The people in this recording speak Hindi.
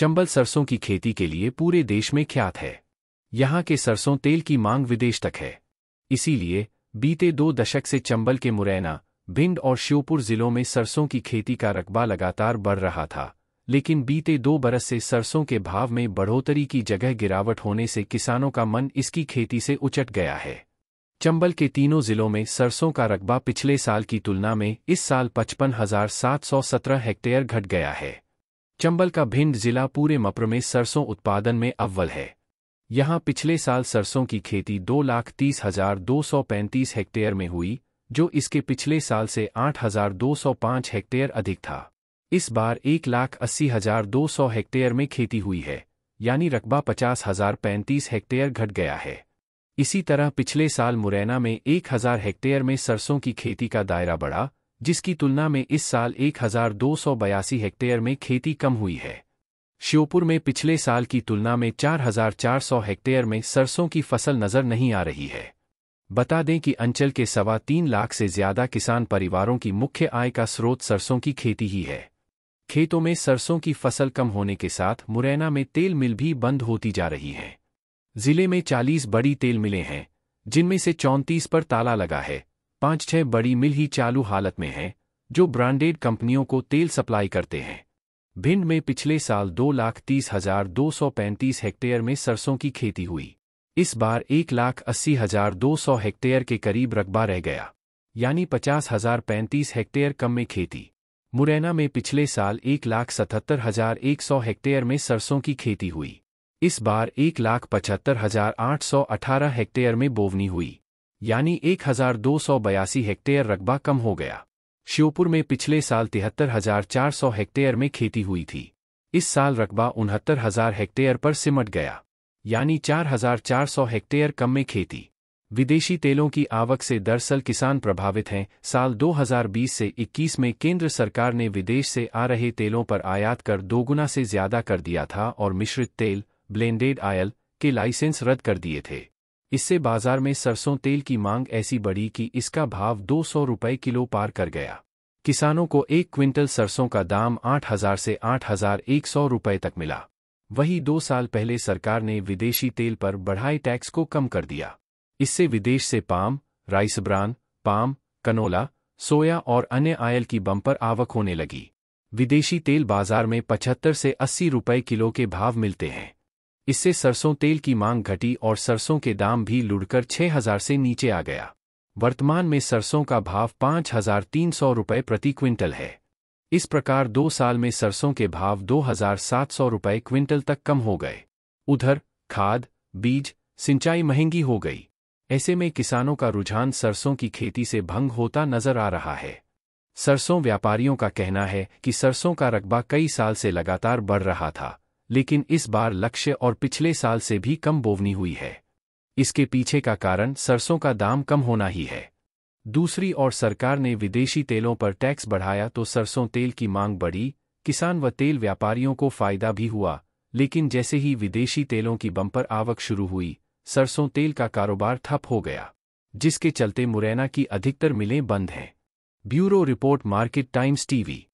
चंबल सरसों की खेती के लिए पूरे देश में ख्यात है यहाँ के सरसों तेल की मांग विदेश तक है इसीलिए बीते दो दशक से चंबल के मुरैना भिंड और श्योपुर जिलों में सरसों की खेती का रकबा लगातार बढ़ रहा था लेकिन बीते दो बरस से सरसों के भाव में बढ़ोतरी की जगह गिरावट होने से किसानों का मन इसकी खेती से उचट गया है चंबल के तीनों जिलों में सरसों का रकबा पिछले साल की तुलना में इस साल पचपन हजार सात सौ सत्रह हेक्टेयर घट गया है चंबल का भिंड जिला पूरे मप्र में सरसों उत्पादन में अव्वल है यहां पिछले साल सरसों की खेती दो लाख तीस हजार दो सौ पैंतीस हेक्टेयर में हुई जो इसके पिछले साल से आठ हजार दो सौ पांच हेक्टेयर अधिक था इस बार एक लाख अस्सी हजार दो सौ हेक्टेयर में खेती हुई है यानी रकबा पचास हजार पैंतीस हेक्टेयर घट गया है इसी तरह पिछले साल मुरैना में एक हजार हेक्टेयर में सरसों की खेती का दायरा बढ़ा जिसकी तुलना में इस साल एक हजार दो सौ बयासी हेक्टेयर में खेती कम हुई है श्योपुर में पिछले साल की तुलना में चार हजार चार सौ हेक्टेयर में सरसों की फसल नजर नहीं आ रही है बता दें कि अंचल के सवा तीन लाख से ज्यादा किसान परिवारों की मुख्य आय का स्रोत सरसों की खेती ही है खेतों में सरसों की फसल कम होने के साथ मुरैना में तेल मिल भी बंद होती जा रही है जिले में 40 बड़ी तेल मिलें हैं जिनमें से 34 पर ताला लगा है पांच छह बड़ी मिल ही चालू हालत में हैं जो ब्रांडेड कंपनियों को तेल सप्लाई करते हैं भिंड में पिछले साल दो लाख तीस हजार दो सौ पैंतीस हेक्टेयर में सरसों की खेती हुई इस बार एक लाख अस्सी हजार दो सौ हेक्टेयर के करीब रकबा रह गया यानी पचास हजार पैंतीस हेक्टेयर कम में खेती मुरैना में पिछले साल एक लाख सतहत्तर हजार एक सौ हेक्टेयर में सरसों की खेती हुई इस बार एक लाख पचहत्तर हजार आठ सौ अठारह हेक्टेयर में बोवनी हुई यानी एक हजार दो सौ बयासी हेक्टेयर रकबा कम हो गया श्योपुर में पिछले साल तिहत्तर हजार चार सौ हेक्टेयर में खेती हुई थी इस साल रकबा उनहत्तर हजार हेक्टेयर पर सिमट गया यानी चार हजार चार सौ हेक्टेयर कम में खेती विदेशी तेलों की आवक से दरअसल किसान प्रभावित हैं साल 2020 से 21 में केंद्र सरकार ने विदेश से आ रहे तेलों पर आयात कर दोगुना से ज्यादा कर दिया था और मिश्रित तेल ब्लेंडेड आयल के लाइसेंस रद्द कर दिए थे इससे बाजार में सरसों तेल की मांग ऐसी बढ़ी कि इसका भाव दो सौ रुपये किलो पार कर गया किसानों को एक क्विंटल सरसों का दाम आठ हजार से आठ हजार एक सौ रुपये तक मिला वही दो साल पहले सरकार ने विदेशी तेल पर बढ़ाए टैक्स को कम कर दिया इससे विदेश से palm rice bran palm canola soya और अन्य आयल की बम्पर आवक होने लगी विदेशी तेल बाजार में 75 से 80 रुपए किलो के भाव मिलते हैं इससे सरसों तेल की मांग घटी और सरसों के दाम भी लुढ़कर 6000 से नीचे आ गया वर्तमान में सरसों का भाव पांच हजार तीन सौ रुपये प्रति क्विंटल है इस प्रकार दो साल में सरसों के भाव दो हजार सात सौ रुपये क्विंटल तक कम हो गए उधर खाद बीज सिंचाई महंगी हो गई ऐसे में किसानों का रुझान सरसों की खेती से भंग होता नजर आ रहा है सरसों व्यापारियों का कहना है कि सरसों का रकबा कई साल से लगातार बढ़ रहा था लेकिन इस बार लक्ष्य और पिछले साल से भी कम बोवनी हुई है इसके पीछे का कारण सरसों का दाम कम होना ही है दूसरी ओर सरकार ने विदेशी तेलों पर टैक्स बढ़ाया तो सरसों तेल की मांग बढ़ी किसान व तेल व्यापारियों को फायदा भी हुआ लेकिन जैसे ही विदेशी तेलों की बम्पर आवक शुरू हुई सरसों तेल का कारोबार ठप हो गया जिसके चलते मुरैना की अधिकतर मिलें बंद हैं bureau report market times TV